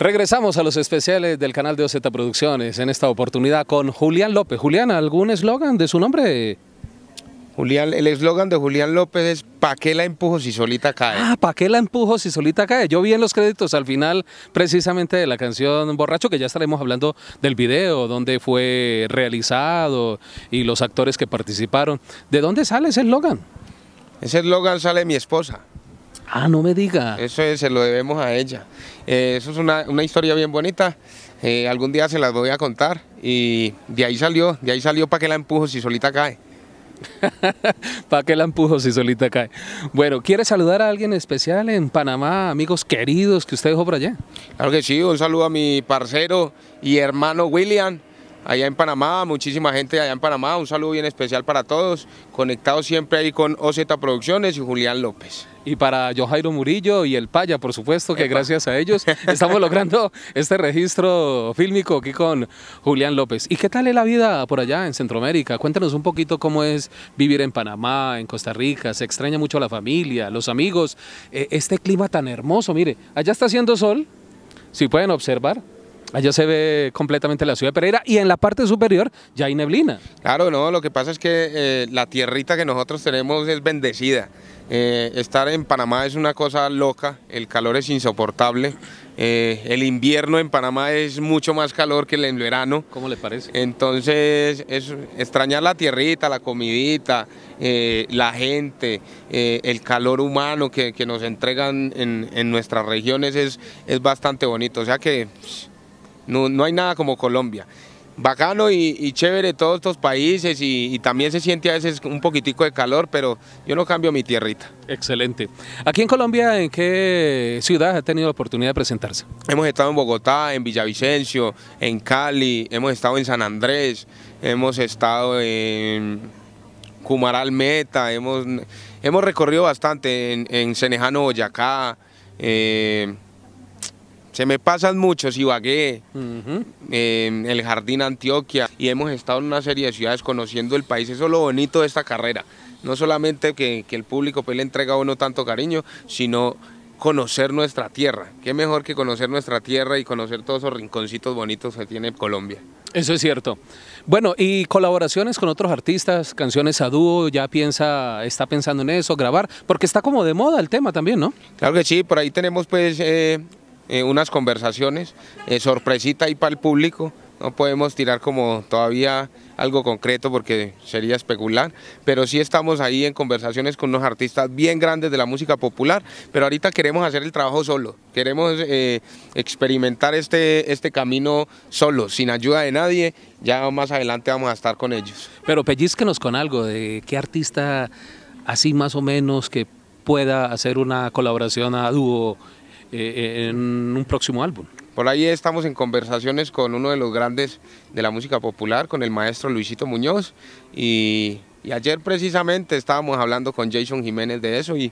Regresamos a los especiales del canal de OZ Producciones, en esta oportunidad con Julián López. Julián, ¿algún eslogan de su nombre? Julián, el eslogan de Julián López es ¿Pa' qué la empujo si solita cae? Ah, ¿pa' qué la empujo si solita cae? Yo vi en los créditos al final precisamente de la canción Borracho, que ya estaremos hablando del video, donde fue realizado y los actores que participaron. ¿De dónde sale ese eslogan? Ese eslogan sale mi esposa. Ah, no me diga. Eso se lo debemos a ella. Eh, eso es una, historia bien bonita. Eh, algún día se la voy a contar. Y de ahí salió, de ahí salió para que la empujo si solita cae. ¿Para que la empujo si solita cae? Bueno, ¿quiere saludar a alguien especial en Panamá, amigos queridos que usted dejó por allá? Claro que sí, un saludo a mi parcero y hermano William, allá en Panamá, muchísima gente allá en Panamá, un saludo bien especial para todos, conectados siempre ahí con OZ Producciones y Julián López. Y para Johairo Murillo y el Paya, por supuesto, que gracias a ellos estamos logrando este registro fílmico aquí con Julián López. ¿Y qué tal es la vida por allá en Centroamérica? Cuéntanos un poquito cómo es vivir en Panamá, en Costa Rica, se extraña mucho la familia, los amigos, eh, este clima tan hermoso, mire, allá está haciendo sol, si pueden observar, Allá se ve completamente la ciudad de Pereira y en la parte superior ya hay neblina. Claro, no, lo que pasa es que eh, la tierrita que nosotros tenemos es bendecida. Eh, estar en Panamá es una cosa loca, el calor es insoportable. Eh, el invierno en Panamá es mucho más calor que el verano. ¿Cómo le parece? Entonces, extrañar la tierrita, la comidita, la gente, el calor humano que, nos entregan en, nuestras regiones es, es bastante bonito. O sea que no, hay nada como Colombia. Bacano y, chévere todos estos países y, también se siente a veces un poquitico de calor, pero yo no cambio mi tierrita. Excelente. Aquí en Colombia, ¿en qué ciudad ha tenido la oportunidad de presentarse? Hemos estado en Bogotá, en Villavicencio, en Cali, hemos estado en San Andrés, hemos estado en Cumaral Meta, hemos, hemos recorrido bastante en, en Boyacá. Eh, se me pasan muchos, Ibagué, vagué em, el Jardín Antioquia, y hemos estado en una serie de ciudades conociendo el país. Eso es lo bonito de esta carrera. No solamente que, el público pues, le entrega a uno tanto cariño, sino conocer nuestra tierra. Qué mejor que conocer nuestra tierra y conocer todos esos rinconcitos bonitos que tiene Colombia. Eso es cierto. Bueno, y colaboraciones con otros artistas, canciones a dúo, ya piensa, está pensando en eso, grabar, porque está como de moda el tema también, ¿no? Claro que sí, por ahí tenemos pues eh, eh, unas conversaciones, eh, sorpresita ahí para el público, no podemos tirar como todavía algo concreto porque sería especular, pero sí estamos ahí en conversaciones con unos artistas bien grandes de la música popular, pero ahorita queremos hacer el trabajo solo, queremos eh, experimentar este, este camino solo, sin ayuda de nadie, ya más adelante vamos a estar con ellos. Pero pellizquenos con algo, de qué artista así más o menos que pueda hacer una colaboración a dúo eh, eh, en un próximo álbum. Por ahí estamos en conversaciones con uno de los grandes de la música popular, con el maestro Luisito Muñoz, y ayer precisamente estábamos hablando con Jason Jiménez de eso y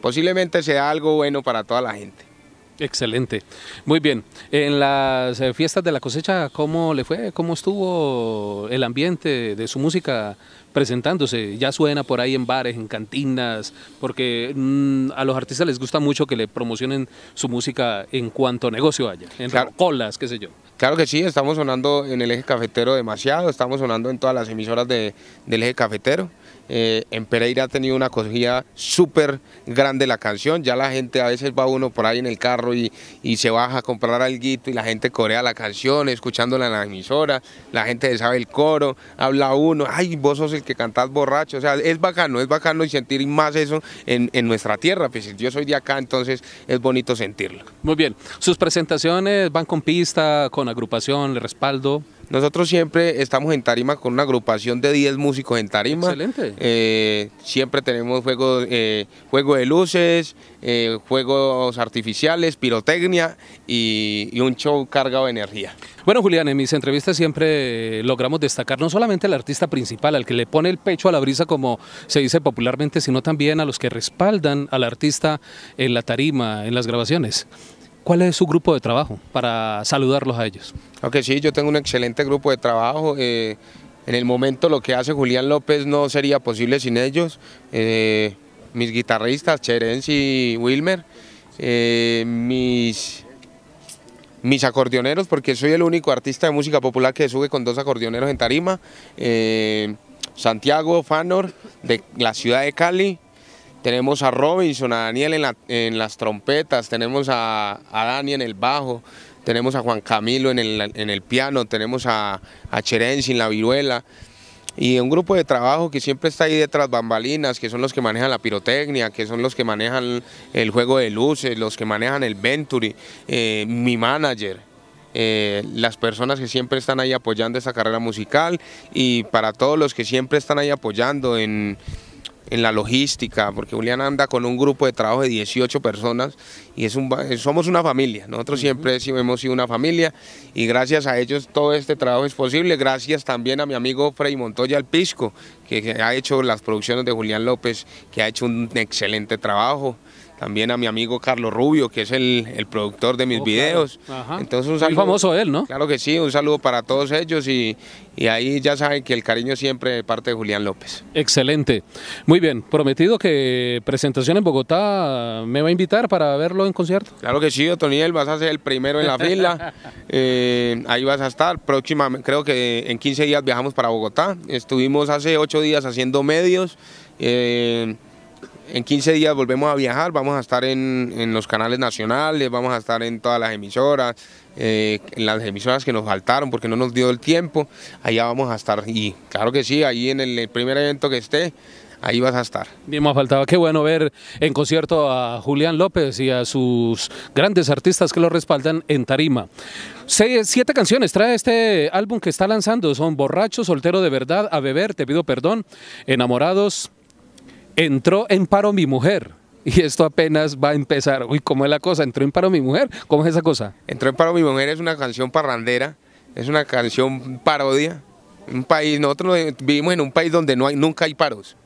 posiblemente sea algo bueno para toda la gente. Excelente. Muy bien. En las eh, fiestas de la cosecha, ¿cómo le fue? ¿Cómo estuvo el ambiente de su música presentándose? Ya suena por ahí en bares, en cantinas, porque mm, a los artistas les gusta mucho que le promocionen su música en cuanto negocio haya, en colas, qué sé yo. Claro que sí, estamos sonando en el eje cafetero demasiado, estamos sonando en todas las emisoras del eje cafetero. Eh, en Pereira ha tenido una acogida súper grande la canción, ya la gente a veces va uno por ahí en el carro y, se baja a comprar algo y la gente corea la canción, escuchándola en la emisora, la gente sabe el coro, habla uno, ay, vos sos el que cantás borracho, o sea, es bacano, es bacano sentir más eso en, en nuestra tierra, pues yo soy de acá, entonces es bonito sentirlo. Muy bien, sus presentaciones van con pista, con agrupación, respaldo? Nosotros siempre estamos en tarima con una agrupación de 10 músicos en tarima. Excelente. Eh, siempre tenemos juego, eh, juego de luces, eh, juegos artificiales, pirotecnia y, y, un show cargado de energía. Bueno, Julián, en mis entrevistas siempre logramos destacar no solamente al artista principal, al que le pone el pecho a la brisa, como se dice popularmente, sino también a los que respaldan al artista en la tarima, en las grabaciones. ¿Cuál es su grupo de trabajo para saludarlos a ellos? Ok, sí, yo tengo un excelente grupo de trabajo. Eh, en el momento lo que hace Julián López no sería posible sin ellos. Eh, mis guitarristas, Cherenzi y Wilmer, eh, mis, mis acordeoneros, porque soy el único artista de música popular que sube con dos acordeoneros en tarima. Santiago Fanor, de la ciudad de Cali, tenemos a Robinson, a Daniel en, las trompetas, tenemos a, Dani en el bajo, tenemos a Juan Camilo en el, piano, tenemos a, Cherenzi en la viruela y un grupo de trabajo que siempre está ahí detrás bambalinas, que son los que manejan la pirotecnia, que son los que manejan el juego de luces, los que manejan el Venturi, eh, mi manager, eh, las personas que siempre están ahí apoyando esta carrera musical y para todos los que siempre están ahí apoyando en en la logística, porque Julián anda con un grupo de trabajo de 18 personas y es eh, somos una familia, nosotros siempre hemos sido una familia y gracias a ellos todo este trabajo es posible, gracias también a mi amigo Freddy Montoya Alpisco, que ha hecho las producciones de Julián López, que ha hecho un excelente trabajo también a mi amigo Carlos Rubio, que es el, productor de mis oh, videos. Entonces un saludo, Muy famoso él, ¿no? Claro que sí, un saludo para todos ellos y, ahí ya saben que el cariño siempre de parte de Julián López. Excelente. Muy bien, prometido que presentación en Bogotá me va a invitar para verlo en concierto. Claro que sí, Otoniel, vas a ser el primero en la fila. Eh, ahí vas a estar. próxima creo que en 15 días viajamos para Bogotá. Estuvimos hace 8 días haciendo medios. Eh, en 15 días volvemos a viajar, vamos a estar en, los canales nacionales, vamos a estar en todas las emisoras, eh, en las emisoras que nos faltaron porque no nos dio el tiempo, allá vamos a estar. Y claro que sí, ahí en el, primer evento que esté, ahí vas a estar. Bien, más faltaba qué bueno ver en concierto a Julián López y a sus grandes artistas que lo respaldan en Tarima. siete canciones trae este álbum que está lanzando, son Borracho, Soltero de Verdad, A Beber, Te Pido Perdón, Enamorados, entró en paro mi mujer. Y esto apenas va a empezar. Uy, ¿cómo es la cosa? ¿Entró en paro mi mujer? ¿Cómo es esa cosa? Entró en paro mi mujer es una canción parrandera, es una canción parodia. Un país, nosotros vivimos en un país donde no hay, nunca hay paros.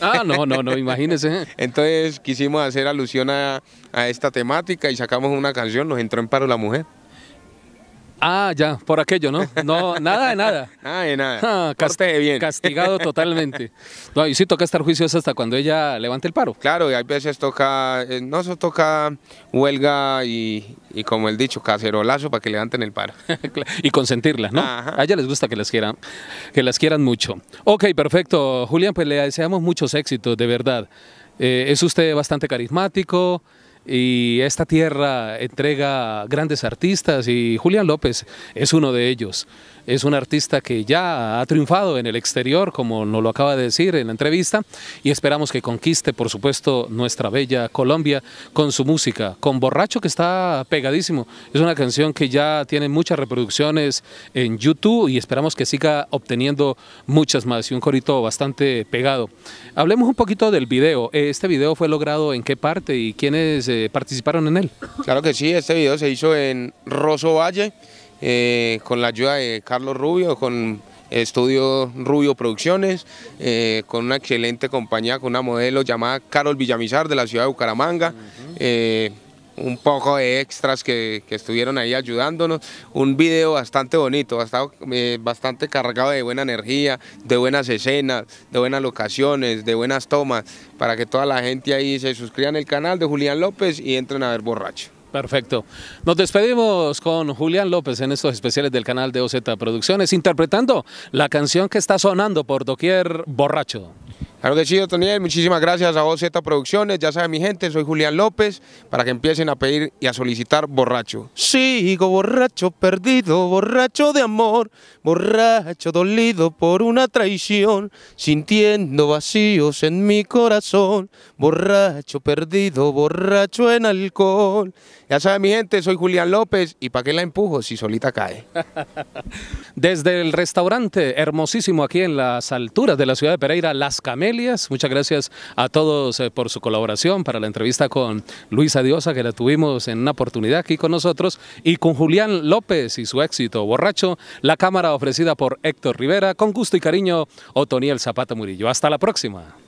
Ah, no, no, no, imagínense. Entonces quisimos hacer alusión a, a esta temática y sacamos una canción, nos entró en paro la mujer. Ah, ya, por aquello, ¿no? No, nada de nada. nada de nada. Ah, bien. Castigado totalmente. No, y sí toca estar juiciosa hasta cuando ella levante el paro. Claro, y hay veces toca, eh, no se toca huelga y, y, como el dicho, cacerolazo para que levanten el paro. y consentirla, ¿no? A ella les gusta que las quieran, que las quieran mucho. Ok, perfecto. Julián, pues le deseamos muchos éxitos, de verdad. Eh, es usted bastante carismático y esta tierra entrega grandes artistas y Julián López es uno de ellos. Es un artista que ya ha triunfado en el exterior, como nos lo acaba de decir en la entrevista, y esperamos que conquiste, por supuesto, nuestra bella Colombia con su música, con Borracho que está pegadísimo. Es una canción que ya tiene muchas reproducciones en YouTube y esperamos que siga obteniendo muchas más y un corito bastante pegado. Hablemos un poquito del video. Este video fue logrado en qué parte y quién es eh, participaron en él. Claro que sí, este video se hizo en Rosso Valle eh, con la ayuda de Carlos Rubio, con Estudio Rubio Producciones, eh, con una excelente compañía, con una modelo llamada Carol Villamizar de la ciudad de Bucaramanga un poco de extras que, estuvieron ahí ayudándonos. Un video bastante bonito, bastante, eh, bastante, cargado de buena energía, de buenas escenas, de buenas locaciones, de buenas tomas, para que toda la gente ahí se suscriban al canal de Julián López y entren a ver Borracho. Perfecto. Nos despedimos con Julián López en estos especiales del canal de OZ Producciones, interpretando la canción que está sonando por doquier Borracho. Claro que sí, muchísimas gracias a OZ Producciones, ya saben mi gente, soy Julián López, para que empiecen a pedir y a solicitar borracho. Sigo borracho perdido, borracho de amor, borracho dolido por una traición, sintiendo vacíos en mi corazón, borracho perdido, borracho en alcohol. Ya saben mi gente, soy Julián López, y para qué la empujo si solita cae. Desde el restaurante hermosísimo aquí en las alturas de la ciudad de Pereira, Las Camelas. Muchas gracias a todos eh, por su colaboración para la entrevista con Luisa Diosa, que la tuvimos en una oportunidad aquí con nosotros, y con Julián López y su éxito borracho, la cámara ofrecida por Héctor Rivera. Con gusto y cariño, Otoniel Zapata Murillo. Hasta la próxima.